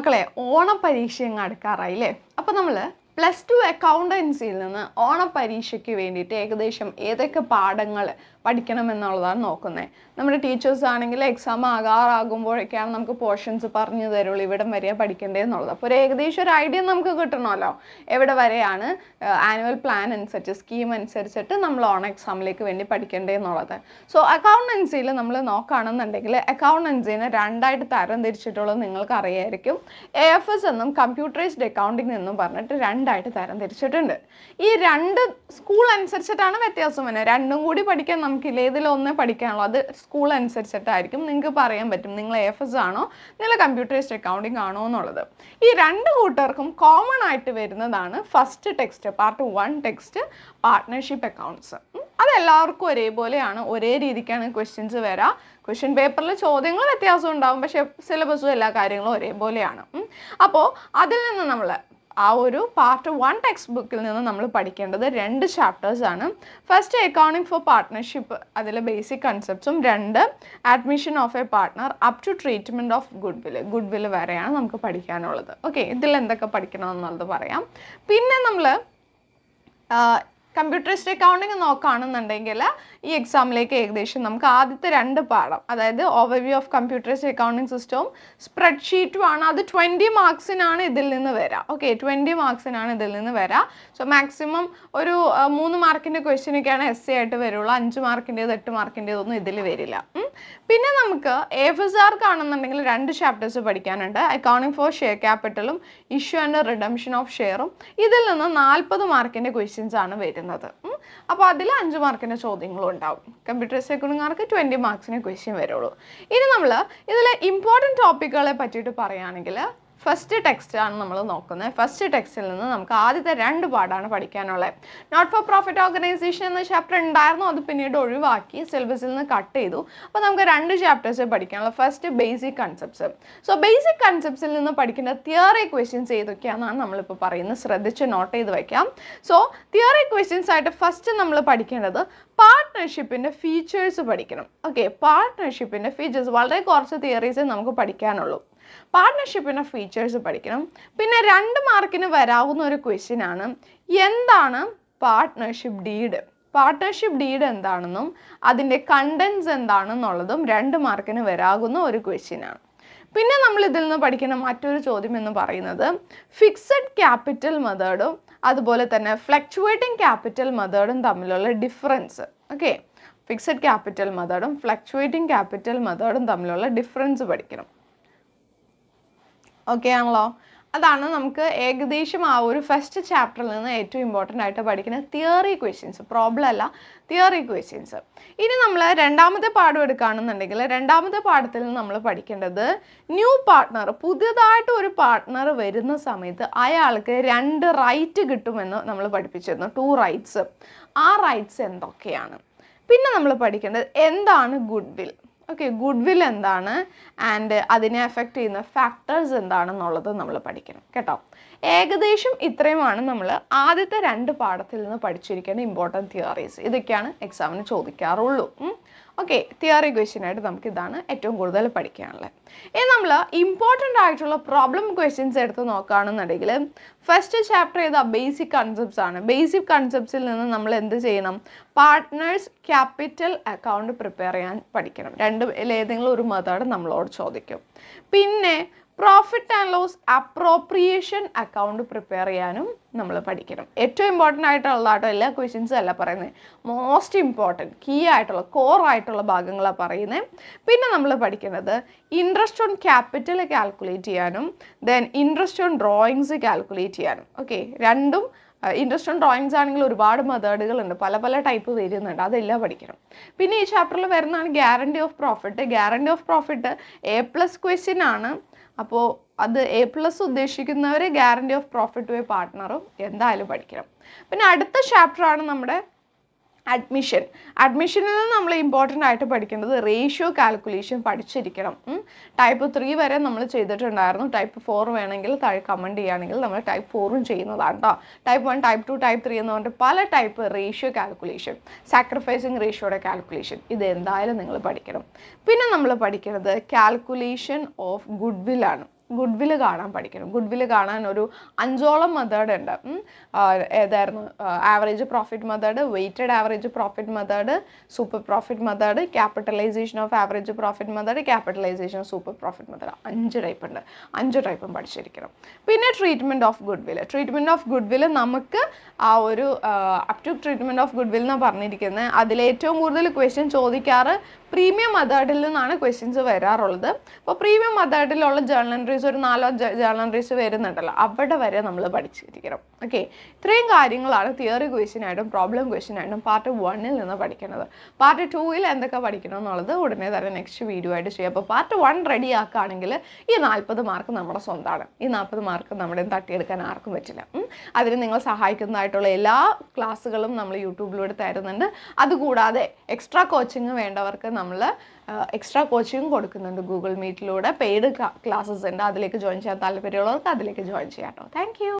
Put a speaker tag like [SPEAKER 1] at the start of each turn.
[SPEAKER 1] മക്കളെ ഓണം പരീക്ഷയങ്ങ് അടുക്കാറായില്ലേ അപ്പോൾ നമ്മൾ പ്ലസ് ടു അക്കൗണ്ടൻസിയിൽ നിന്ന് പരീക്ഷയ്ക്ക് വേണ്ടിയിട്ട് ഏകദേശം ഏതൊക്കെ പാഠങ്ങൾ പഠിക്കണമെന്നുള്ളതാണ് നോക്കുന്നത് നമ്മുടെ ടീച്ചേഴ്സ് ആണെങ്കിൽ എക്സാം ആകാറാകുമ്പോഴൊക്കെയാണ് നമുക്ക് പോർഷൻസ് പറഞ്ഞു തരുള്ളൂ ഇവിടം വരെയാണ് എന്നുള്ളത് അപ്പോൾ ഒരു ഏകദേശം ഒരു ഐഡിയ നമുക്ക് കിട്ടണമല്ലോ എവിടെ വരെയാണ് ആനുവൽ പ്ലാൻ അനുസരിച്ച് സ്കീം അനുസരിച്ചിട്ട് നമ്മൾ ഓൺ എക്സാമിലേക്ക് വേണ്ടി എന്നുള്ളത് സോ അക്കൗണ്ടൻസിയിൽ നമ്മൾ നോക്കുകയാണെന്നുണ്ടെങ്കിൽ അക്കൗണ്ടൻസിനെ രണ്ടായിട്ട് തരം തിരിച്ചിട്ടുള്ളത് നിങ്ങൾക്ക് അറിയായിരിക്കും എ എഫ് എസ് എന്നും കമ്പ്യൂട്ടറൈസ്ഡ് അക്കൗണ്ടിങ് എന്നും പറഞ്ഞിട്ട് രണ്ട് രണ്ടായിട്ട് തിരിച്ചിട്ടുണ്ട് ഈ രണ്ട് സ്കൂൾ അനുസരിച്ചിട്ടാണ് വ്യത്യാസം വരുന്നത് രണ്ടും കൂടി പഠിക്കാൻ നമുക്കില്ല ഏതിലൊന്നേ പഠിക്കാനുള്ളൂ അത് സ്കൂൾ അനുസരിച്ചിട്ടായിരിക്കും നിങ്ങൾക്ക് പറയാൻ പറ്റും നിങ്ങൾ എഫ് എസ് ആണോ നിങ്ങൾ കമ്പ്യൂട്ടറൈസ്ഡ് അക്കൗണ്ടിങ് ആണോ എന്നുള്ളത് ഈ രണ്ട് കൂട്ടർക്കും കോമൺ ആയിട്ട് വരുന്നതാണ് first text part one text partnership accounts അതെല്ലാവർക്കും ഒരേപോലെയാണ് ഒരേ രീതിക്കാണ് ക്വസ്റ്റ്യൻസ് വരാം ക്വസ്റ്റ്യൻ പേപ്പറിൽ ചോദ്യങ്ങൾ വ്യത്യാസം ഉണ്ടാകും പക്ഷേ സിലബസും എല്ലാ കാര്യങ്ങളും ഒരേപോലെയാണ് അപ്പോൾ അതിൽ നിന്ന് നമ്മൾ ആ ഒരു പാർട്ട് വൺ ടെക്സ്റ്റ് ബുക്കിൽ നിന്ന് നമ്മൾ പഠിക്കേണ്ടത് രണ്ട് ചാപ്റ്റേഴ്സ് ആണ് ഫസ്റ്റ് അക്കൗണ്ടിങ് ഫോർ പാർട്ട്ണർഷിപ്പ് അതിലെ ബേസിക് കൺസെപ്റ്റ്സും രണ്ട് admission of a partner up to treatment of goodwill goodwill വരെയാണ് നമുക്ക് പഠിക്കാനുള്ളത് ഓക്കെ ഇതിൽ എന്തൊക്കെ പഠിക്കണമെന്നുള്ളത് പറയാം പിന്നെ നമ്മൾ കമ്പ്യൂട്ടറിസ്റ്റ് അക്കൗണ്ടിങ് നോക്കുകയാണെന്നുണ്ടെങ്കിൽ ഈ എക്സാമിലേക്ക് ഏകദേശം നമുക്ക് ആദ്യത്തെ രണ്ട് പാഠം അതായത് ഓവർവ്യൂ ഓഫ് കമ്പ്യൂട്ടറിസ്റ്റ് അക്കൗണ്ടിങ് സിസ്റ്റവും സ്പ്രെഡ് ആണ് അത് ട്വൻറ്റി മാർക്സിനാണ് ഇതിൽ നിന്ന് വരിക ഓക്കെ ട്വൻറ്റി മാർക്സിനാണ് ഇതിൽ നിന്ന് വരിക സോ മാക്സിമം ഒരു മൂന്ന് മാർക്കിൻ്റെ ക്വസ്റ്റ്യനൊക്കെയാണ് എസ് എ ആയിട്ട് വരുള്ളൂ അഞ്ച് മാർക്കിൻ്റേത് എട്ട് ഒന്നും ഇതിൽ വരില്ല പിന്നെ നമുക്ക് ആർക്ക് ആണെന്നുണ്ടെങ്കിൽ രണ്ട് ചാപ്റ്റേഴ്സ് പഠിക്കാനുണ്ട് അക്കൗണ്ടിങ് ഫോർ ഷെയർ ക്യാപിറ്റലും ഇഷ്യൂ ആൻഡ് റിഡംഷൻ ഓഫ് ഷെയറും ഇതിൽ നിന്ന് നാൽപ്പത് മാർക്കിൻ്റെ ക്വസ്റ്റ്യൻസ് ആണ് വരുന്നത് അപ്പോൾ അതിൽ അഞ്ച് മാർക്കിൻ്റെ ചോദ്യങ്ങളും ഉണ്ടാവും കമ്പ്യൂട്ടർ സെക്കൻഡുകാർക്ക് ട്വൻറ്റി മാർക്സിന് ക്വസ്റ്റ്യൻ വരുള്ളൂ ഇനി നമ്മൾ ഇതിലെ ഇമ്പോർട്ടൻറ്റ് ടോപ്പിക്കുകളെ പറ്റിയിട്ട് പറയുകയാണെങ്കിൽ ഫസ്റ്റ് ടെക്സ്റ്റ് ആണ് നമ്മൾ നോക്കുന്നത് ഫസ്റ്റ് ടെക്സ്റ്റിൽ നിന്ന് നമുക്ക് ആദ്യത്തെ രണ്ട് പാടാണ് പഠിക്കാനുള്ളത് നോട്ട് ഫോർ പ്രോഫിറ്റ് ഓർഗനൈസേഷൻ എന്ന ചാപ്റ്റർ ഉണ്ടായിരുന്നു അത് പിന്നീട് ഒഴിവാക്കി സിലബസിൽ നിന്ന് കട്ട് ചെയ്തു അപ്പോൾ നമുക്ക് രണ്ട് ചാപ്റ്റേഴ്സ് പഠിക്കാനുള്ള first basic concepts so basic കൺസെപ്റ്റ്സിൽ നിന്ന് പഠിക്കേണ്ട തിയറി ക്വസ്റ്റ്യൻസ് ഏതൊക്കെയാണെന്നാണ് നമ്മളിപ്പോൾ പറയുന്നത് ശ്രദ്ധിച്ച് നോട്ട് ചെയ്ത് വയ്ക്കാം സോ തിയറി ക്വസ്റ്റ്യൻസ് ആയിട്ട് ഫസ്റ്റ് നമ്മൾ പഠിക്കേണ്ടത് പാർട്ട് പാർട്ട്ണർഷിപ്പിൻ്റെ ഫീച്ചേഴ്സ് പഠിക്കണം ഓക്കെ പാർട്ട്ണർഷിപ്പിൻ്റെ ഫീച്ചേഴ്സ് വളരെ കുറച്ച് തിയറീസേ നമുക്ക് പഠിക്കാനുള്ളൂ പാർട്ട്ണർഷിപ്പിൻ്റെ ഫീച്ചേഴ്സ് പഠിക്കണം പിന്നെ രണ്ട് മാർക്കിന് വരാവുന്ന ഒരു ക്വസ്റ്റ്യൻ ആണ് എന്താണ് പാർട്ട്ണർഷിപ്പ് ഡീഡ് പാർട്ട്ണർഷിപ്പ് ഡീഡ് എന്താണെന്നും അതിൻ്റെ കണ്ടൻസ് എന്താണെന്നുള്ളതും രണ്ട് മാർക്കിന് വരാകുന്ന ഒരു ക്വസ്റ്റ്യൻ ആണ് പിന്നെ നമ്മൾ ഇതിൽ നിന്ന് പഠിക്കുന്ന മറ്റൊരു ചോദ്യം എന്ന് പറയുന്നത് ഫിക്സഡ് ക്യാപിറ്റൽ മെത്തേഡും അതുപോലെ തന്നെ ഫ്ലക്ച്വേറ്റിംഗ് ക്യാപിറ്റൽ മെത്തേഡും തമ്മിലുള്ള ഡിഫറൻസ് ഓക്കെ ഫിക്സഡ് ക്യാപിറ്റൽ മെത്തേഡും ഫ്ലക്ച്വേറ്റിംഗ് ക്യാപിറ്റൽ മെത്തേഡും തമ്മിലുള്ള ഡിഫറൻസ് പഠിക്കണം ഓക്കെ ആണല്ലോ അതാണ് നമുക്ക് ഏകദേശം ആ ഒരു ഫസ്റ്റ് ചാപ്റ്ററിൽ നിന്ന് ഏറ്റവും ഇമ്പോർട്ടൻ്റ് ആയിട്ട് പഠിക്കുന്ന തിയറി ക്വസ്റ്റ്യൻസ് പ്രോബ്ലം അല്ല തിയറി ക്വസ്റ്റ്യൻസ് ഇനി നമ്മൾ രണ്ടാമത്തെ പാഠം എടുക്കുകയാണെന്നുണ്ടെങ്കിൽ രണ്ടാമത്തെ പാഠത്തിൽ നമ്മൾ പഠിക്കേണ്ടത് ന്യൂ പാർട്ട്ണർ പുതിയതായിട്ട് ഒരു പാർട്ട്ണർ വരുന്ന സമയത്ത് അയാൾക്ക് രണ്ട് റൈറ്റ് കിട്ടുമെന്ന് നമ്മൾ പഠിപ്പിച്ചിരുന്നു ടു റൈറ്റ്സ് ആ റൈറ്റ്സ് എന്തൊക്കെയാണ് പിന്നെ നമ്മൾ പഠിക്കേണ്ടത് എന്താണ് goodwill okay goodwill എന്താണ് ആൻഡ് അതിനെ അഫക്റ്റ് ചെയ്യുന്ന ഫാക്ടേഴ്സ് എന്താണെന്നുള്ളത് നമ്മൾ പഠിക്കണം കേട്ടോ ഏകദേശം ഇത്രയുമാണ് നമ്മൾ ആദ്യത്തെ രണ്ട് പാഠത്തിൽ നിന്ന് പഠിച്ചിരിക്കേണ്ട ഇമ്പോർട്ടൻറ്റ് തിയറീസ് ഇതൊക്കെയാണ് എക്സാമിന് ചോദിക്കാറുള്ളൂ ഓക്കെ തിയറി ക്വസ്റ്റ്യൻ ആയിട്ട് നമുക്ക് ഇതാണ് ഏറ്റവും കൂടുതൽ പഠിക്കാനുള്ളത് ഇനി നമ്മൾ ഇമ്പോർട്ടൻ്റ് ആയിട്ടുള്ള പ്രോബ്ലം ക്വസ്റ്റ്യൻസ് എടുത്ത് നോക്കുകയാണെന്നുണ്ടെങ്കിൽ ഫസ്റ്റ് ചാപ്റ്റർ ചെയ്ത ബേസിക് കൺസെപ്റ്റ്സ് ആണ് ബേസിക് കൺസെപ്റ്റ്സിൽ നിന്ന് നമ്മൾ എന്ത് ചെയ്യണം പാർട്ട്നേഴ്സ് ക്യാപിറ്റൽ അക്കൗണ്ട് പ്രിപ്പയർ ചെയ്യാൻ പഠിക്കണം രണ്ട് ഏതെങ്കിലും ഒരു മെത്തേഡ് നമ്മളോട് ചോദിക്കും പിന്നെ profit and loss appropriation account prepare ചെയ്യാനും നമ്മൾ പഠിക്കണം ഏറ്റവും ഇമ്പോർട്ടൻ്റ് ആയിട്ടുള്ള ആട്ടോ എല്ലാ ക്വസ്റ്റ്യൻസും അല്ല പറയുന്നത് മോസ്റ്റ് ഇമ്പോർട്ടൻറ്റ് കീ ആയിട്ടുള്ള കോർ ആയിട്ടുള്ള ഭാഗങ്ങളാണ് പറയുന്നത് പിന്നെ നമ്മൾ പഠിക്കുന്നത് ഇൻട്രസ്റ്റ് ഓൺ ക്യാപിറ്റൽ കാൽക്കുലേറ്റ് ചെയ്യാനും then interest on drawings calculate ചെയ്യാനും ഓക്കെ രണ്ടും ഇൻട്രസ്റ്റ് ഓൺ ഡ്രോയിങ്സ് ആണെങ്കിൽ ഒരുപാട് മെത്തേഡുകളുണ്ട് പല പല ടൈപ്പ് വരുന്നുണ്ട് അതെല്ലാം പഠിക്കണം പിന്നെ ഈ ചാപ്റ്ററിൽ വരുന്നതാണ് guarantee of profit guarantee of profit A plus question ആണ് അപ്പോൾ അത് എ പ്ലസ് ഉദ്ദേശിക്കുന്നവർ guarantee of profit to a പാർട്ട്ണറും എന്തായാലും പഠിക്കണം പിന്നെ അടുത്ത ചാപ്റ്ററാണ് നമ്മുടെ അഡ്മിഷൻ അഡ്മിഷനിൽ നിന്ന് നമ്മൾ ഇമ്പോർട്ടൻ്റ് ആയിട്ട് പഠിക്കേണ്ടത് റേഷ്യോ കാൽക്കുലേഷൻ പഠിച്ചിരിക്കണം ടൈപ്പ് ത്രീ വരെ നമ്മൾ ചെയ്തിട്ടുണ്ടായിരുന്നു ടൈപ്പ് ഫോർ വേണമെങ്കിൽ താഴെ കമൻറ്റ് ചെയ്യുകയാണെങ്കിൽ നമ്മൾ ടൈപ്പ് ഫോറും ചെയ്യുന്നതാണ് കേട്ടോ type one type two type three എന്ന് പറഞ്ഞിട്ട് പല ടൈപ്പ് റേഷ്യോ കാൽക്കുലേഷൻ സാക്രിഫൈസിങ് റേഷ്യോയുടെ കാൽക്കുലേഷൻ ഇത് എന്തായാലും നിങ്ങൾ പഠിക്കണം പിന്നെ നമ്മൾ പഠിക്കുന്നത് കാൽക്കുലേഷൻ ഓഫ് ഗുഡ് വില്ലാണ് ഗുഡ് വില് കാണാൻ പഠിക്കണം ഗുഡ് വില് കാണാൻ ഒരു അഞ്ചോളം മെത്തേഡ് ഉണ്ട് ഏതായിരുന്നു average profit method weighted average profit method super profit method capitalisation of average profit method capitalisation of super profit method അഞ്ച് ടൈപ്പ് ഉണ്ട് അഞ്ച് ടൈപ്പും പഠിച്ചിരിക്കണം പിന്നെ treatment of goodwill treatment of goodwill നമുക്ക് ആ ഒരു up to treatment of goodwill എന്ന് പറഞ്ഞിരിക്കുന്നത് അതിലേറ്റവും കൂടുതൽ ക്വസ്റ്റ്യൻ ചോദിക്കാറ് പ്രീമിയം മെത്തേഡിൽ നിന്നാണ് ക്വസ്റ്റ്യൻസ് വരാറുള്ളത് അപ്പോൾ പ്രീമിയം മെത്തേഡിലുള്ള ജേർണൽ എൻട്രീസ് ഒരു നാലോ ജേർണൽ എൻട്രീസ് വരുന്നുണ്ടല്ലോ അവിടെ വരെ നമ്മൾ പഠിച്ചിരിക്കണം ഓക്കെ ഇത്രയും കാര്യങ്ങളാണ് തിയറി ക്വസ്റ്റ്യനായിട്ടും പ്രോബ്ലം ക്വസ്റ്റ്യനായിട്ടും പാർട്ട് വണ്ണിൽ നിന്ന് പഠിക്കുന്നത് പാർട്ട് ടൂവിൽ എന്തൊക്കെ പഠിക്കണം എന്നുള്ളത് ഉടനെ തന്നെ നെക്സ്റ്റ് വീഡിയോ ആയിട്ട് ചെയ്യാം അപ്പോൾ പാർട്ട് വൺ റെഡി ആക്കുകയാണെങ്കിൽ ഈ നാൽപ്പത് മാർക്ക് നമ്മുടെ സ്വന്തമാണ് ഈ നാൽപ്പത് മാർക്ക് നമ്മുടെ തട്ടിയെടുക്കാൻ ആർക്കും പറ്റില്ല അതിന് നിങ്ങൾ സഹായിക്കുന്നതായിട്ടുള്ള എല്ലാ ക്ലാസ്സുകളും നമ്മൾ യൂട്യൂബിലൂടെ തരുന്നുണ്ട് അതുകൂടാതെ എക്സ്ട്രാ കോച്ചിങ് വേണ്ടവർക്ക് നമ്മൾ എക്സ്ട്രാ കോച്ചിങ് കൊടുക്കുന്നുണ്ട് ഗൂഗിൾ മീറ്റിലൂടെ പെയ്ഡ് ക്ലാസ്സസ് ഉണ്ട് അതിലേക്ക് ജോയിൻ ചെയ്യാൻ താല്പര്യമുള്ളവർക്ക് അതിലേക്ക് ജോയിൻ ചെയ്യാം കേട്ടോ താങ്ക്